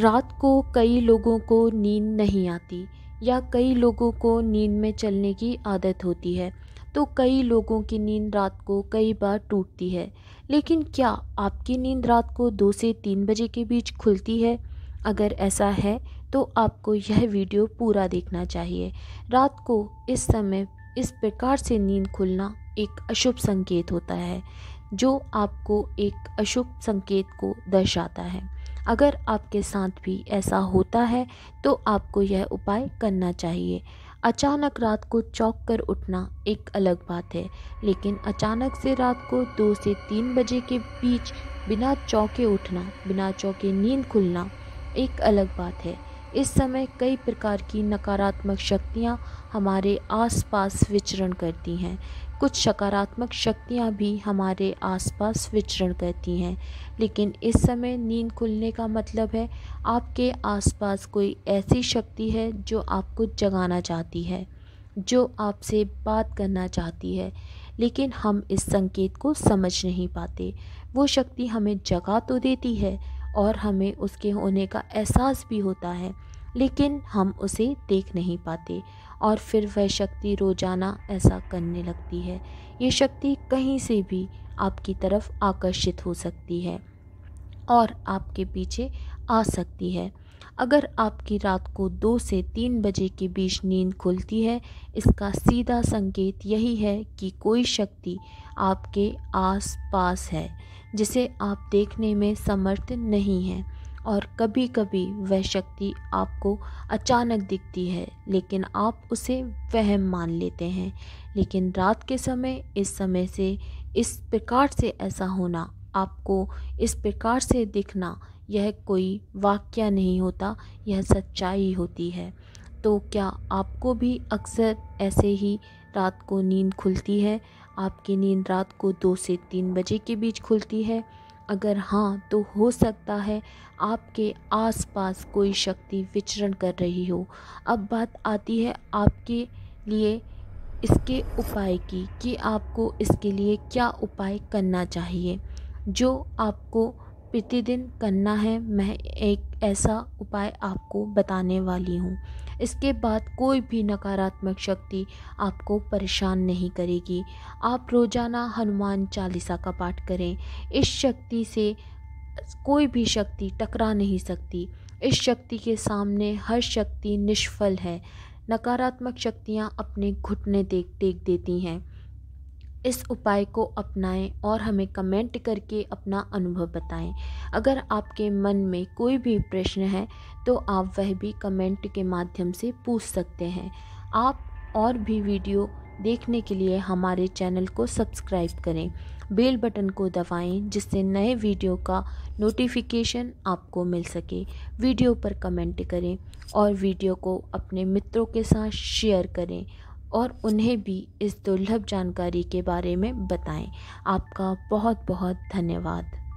रात को कई लोगों को नींद नहीं आती या कई लोगों को नींद में चलने की आदत होती है तो कई लोगों की नींद रात को कई बार टूटती है लेकिन क्या आपकी नींद रात को दो से तीन बजे के बीच खुलती है अगर ऐसा है तो आपको यह वीडियो पूरा देखना चाहिए रात को इस समय इस प्रकार से नींद खुलना एक अशुभ संकेत होता है जो आपको एक अशुभ संकेत को दर्शाता है अगर आपके साथ भी ऐसा होता है तो आपको यह उपाय करना चाहिए अचानक रात को चौक कर उठना एक अलग बात है लेकिन अचानक से रात को दो से तीन बजे के बीच बिना चौके उठना बिना चौके नींद खुलना एक अलग बात है इस समय कई प्रकार की नकारात्मक शक्तियाँ हमारे आसपास विचरण करती हैं कुछ सकारात्मक शक्तियाँ भी हमारे आसपास विचरण करती हैं लेकिन इस समय नींद खुलने का मतलब है आपके आसपास कोई ऐसी शक्ति है जो आपको जगाना चाहती है जो आपसे बात करना चाहती है लेकिन हम इस संकेत को समझ नहीं पाते वो शक्ति हमें जगा तो देती है और हमें उसके होने का एहसास भी होता है लेकिन हम उसे देख नहीं पाते और फिर वह शक्ति रोजाना ऐसा करने लगती है ये शक्ति कहीं से भी आपकी तरफ आकर्षित हो सकती है और आपके पीछे आ सकती है अगर आपकी रात को दो से तीन बजे के बीच नींद खुलती है इसका सीधा संकेत यही है कि कोई शक्ति आपके आस पास है जिसे आप देखने में समर्थ नहीं हैं और कभी कभी वह शक्ति आपको अचानक दिखती है लेकिन आप उसे वहम मान लेते हैं लेकिन रात के समय इस समय से इस प्रकार से ऐसा होना आपको इस प्रकार से दिखना यह कोई वाक्य नहीं होता यह सच्चाई होती है तो क्या आपको भी अक्सर ऐसे ही रात को नींद खुलती है आपकी नींद रात को दो से तीन बजे के बीच खुलती है अगर हाँ तो हो सकता है आपके आसपास कोई शक्ति विचरण कर रही हो अब बात आती है आपके लिए इसके उपाय की कि आपको इसके लिए क्या उपाय करना चाहिए जो आपको प्रतिदिन करना है मैं एक ऐसा उपाय आपको बताने वाली हूँ इसके बाद कोई भी नकारात्मक शक्ति आपको परेशान नहीं करेगी आप रोज़ाना हनुमान चालीसा का पाठ करें इस शक्ति से कोई भी शक्ति टकरा नहीं सकती इस शक्ति के सामने हर शक्ति निष्फल है नकारात्मक शक्तियाँ अपने घुटने देख टेक देती हैं इस उपाय को अपनाएं और हमें कमेंट करके अपना अनुभव बताएं अगर आपके मन में कोई भी प्रश्न है तो आप वह भी कमेंट के माध्यम से पूछ सकते हैं आप और भी वीडियो देखने के लिए हमारे चैनल को सब्सक्राइब करें बेल बटन को दबाएं जिससे नए वीडियो का नोटिफिकेशन आपको मिल सके वीडियो पर कमेंट करें और वीडियो को अपने मित्रों के साथ शेयर करें और उन्हें भी इस दुर्लभ जानकारी के बारे में बताएं आपका बहुत बहुत धन्यवाद